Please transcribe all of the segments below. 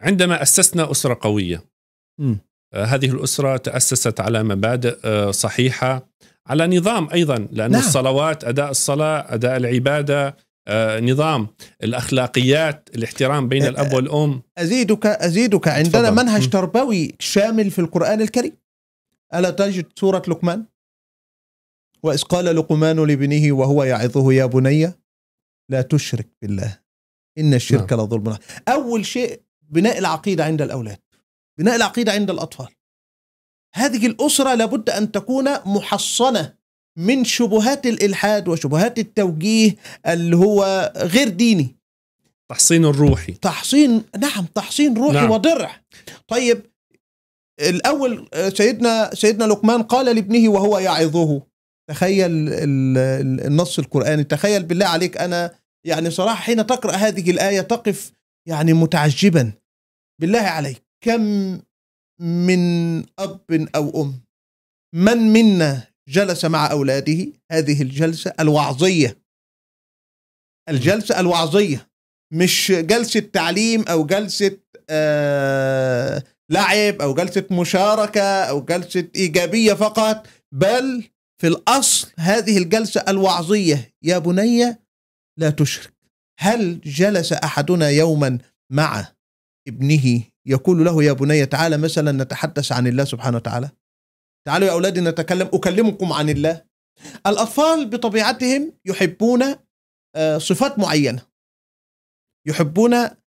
عندما أسسنا أسرة قوية م. آه، هذه الأسرة تأسست على مبادئ آه، صحيحة على نظام أيضا لأن نعم. الصلوات أداء الصلاة أداء العبادة آه، نظام الأخلاقيات الاحترام بين الأب والأم أزيدك أزيدك عندنا تفضل. منهج تربوي شامل في القرآن الكريم ألا تجد سورة لقمان وإذ قال لقمان لابنه وهو يعظه يا بني لا تشرك بالله إن الشرك نعم. لظلم أول شيء بناء العقيده عند الاولاد بناء العقيده عند الاطفال هذه الاسره لابد ان تكون محصنه من شبهات الالحاد وشبهات التوجيه اللي هو غير ديني تحصين الروحي تحصين نعم تحصين روحي نعم. وضرع طيب الاول سيدنا سيدنا لقمان قال لابنه وهو يعظه تخيل النص القراني تخيل بالله عليك انا يعني صراحه حين تقرا هذه الايه تقف يعني متعجبا بالله عليك كم من أب أو أم من منا جلس مع أولاده هذه الجلسة الوعظية الجلسة الوعظية مش جلسة تعليم أو جلسة آه لعب أو جلسة مشاركة أو جلسة إيجابية فقط بل في الأصل هذه الجلسة الوعظية يا بني لا تشرك هل جلس أحدنا يوما مع ابنه يقول له يا بني تعالى مثلا نتحدث عن الله سبحانه وتعالى تعالوا يا أولادي نتكلم أكلمكم عن الله الأطفال بطبيعتهم يحبون آه، صفات معينة يحبون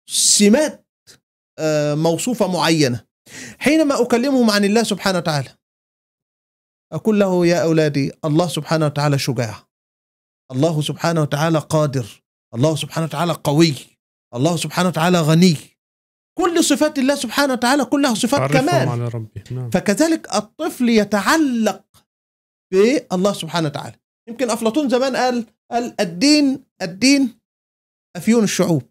سمات آه، موصوفة معينة حينما أكلمهم عن الله سبحانه وتعالى أقول له يا أولادي الله سبحانه وتعالى شجاع الله سبحانه وتعالى قادر الله سبحانه وتعالى قوي الله سبحانه وتعالى غني كل صفات الله سبحانه وتعالى كلها صفات كمال على ربي. نعم. فكذلك الطفل يتعلق بالله سبحانه وتعالى يمكن أفلاطون زمان قال, قال الدين الدين أفيون الشعوب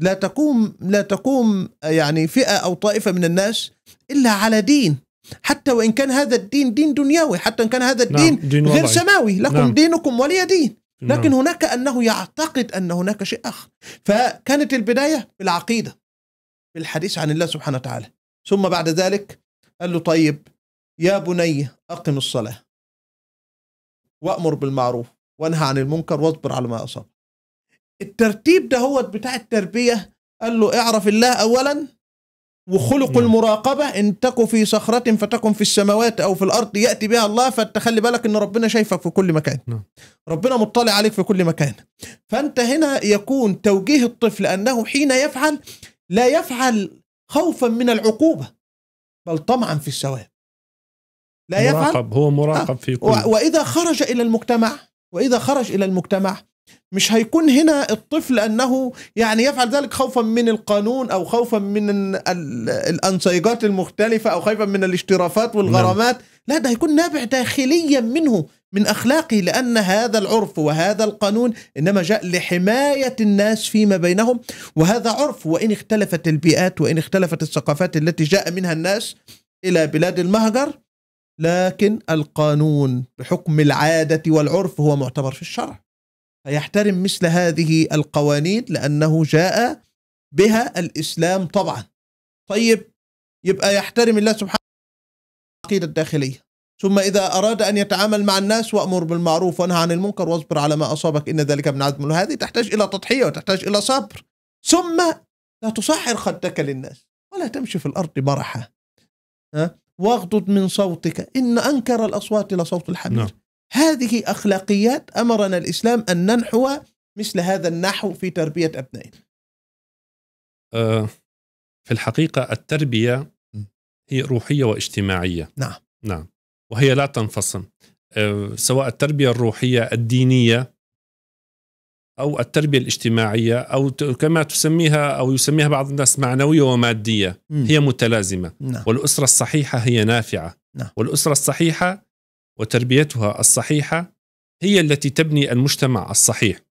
لا تقوم لا تقوم يعني فئة أو طائفة من الناس إلا على دين حتى وإن كان هذا الدين دين دنيوي حتى إن كان هذا نعم، الدين نعم. دين غير سماوي لكم نعم. دينكم ولي دين نعم. لكن نعم. هناك أنه يعتقد أن هناك شيء آخر فكانت البداية بالعقيدة بالحديث عن الله سبحانه وتعالى ثم بعد ذلك قال له طيب يا بني أقم الصلاة وأمر بالمعروف وانهى عن المنكر واصبر على ما أصاب الترتيب ده هو بتاع التربية قال له اعرف الله أولا وخلق نعم. المراقبة إن تكو في صخرة فتكن في السماوات أو في الأرض يأتي بها الله فتخلي بالك إن ربنا شايفك في كل مكان نعم. ربنا مطلع عليك في كل مكان فأنت هنا يكون توجيه الطفل أنه حين يفعل لا يفعل خوفا من العقوبة بل طمعا في الثواب لا مراقب يفعل هو مراقب آه. في كل وإذا خرج إلى المجتمع وإذا خرج إلى المجتمع مش هيكون هنا الطفل انه يعني يفعل ذلك خوفا من القانون او خوفا من الانسيجات المختلفه او خوفا من الاشترافات والغرامات نعم. لا ده هيكون نابع داخليا منه من أخلاقه لأن هذا العرف وهذا القانون إنما جاء لحماية الناس فيما بينهم وهذا عرف وإن اختلفت البيئات وإن اختلفت الثقافات التي جاء منها الناس إلى بلاد المهجر لكن القانون بحكم العادة والعرف هو معتبر في الشرع فيحترم مثل هذه القوانين لأنه جاء بها الإسلام طبعا طيب يبقى يحترم الله سبحانه العقيدة الداخلية ثم إذا أراد أن يتعامل مع الناس وأمر بالمعروف وانهى عن المنكر واصبر على ما أصابك إن ذلك من عزم هذه تحتاج إلى تضحية وتحتاج إلى صبر ثم لا تصحر خدك للناس ولا تمشي في الأرض مرحا واغضض من صوتك إن أنكر الأصوات لصوت الحمير نعم. هذه أخلاقيات أمرنا الإسلام أن ننحو مثل هذا النحو في تربية أبنائنا أه في الحقيقة التربية هي روحية واجتماعية نعم نعم وهي لا تنفصم آه، سواء التربية الروحية الدينية أو التربية الاجتماعية أو كما تسميها أو يسميها بعض الناس معنوية ومادية م. هي متلازمة نعم. والأسرة الصحيحة هي نافعة نعم. والأسرة الصحيحة وتربيتها الصحيحة هي التي تبني المجتمع الصحيح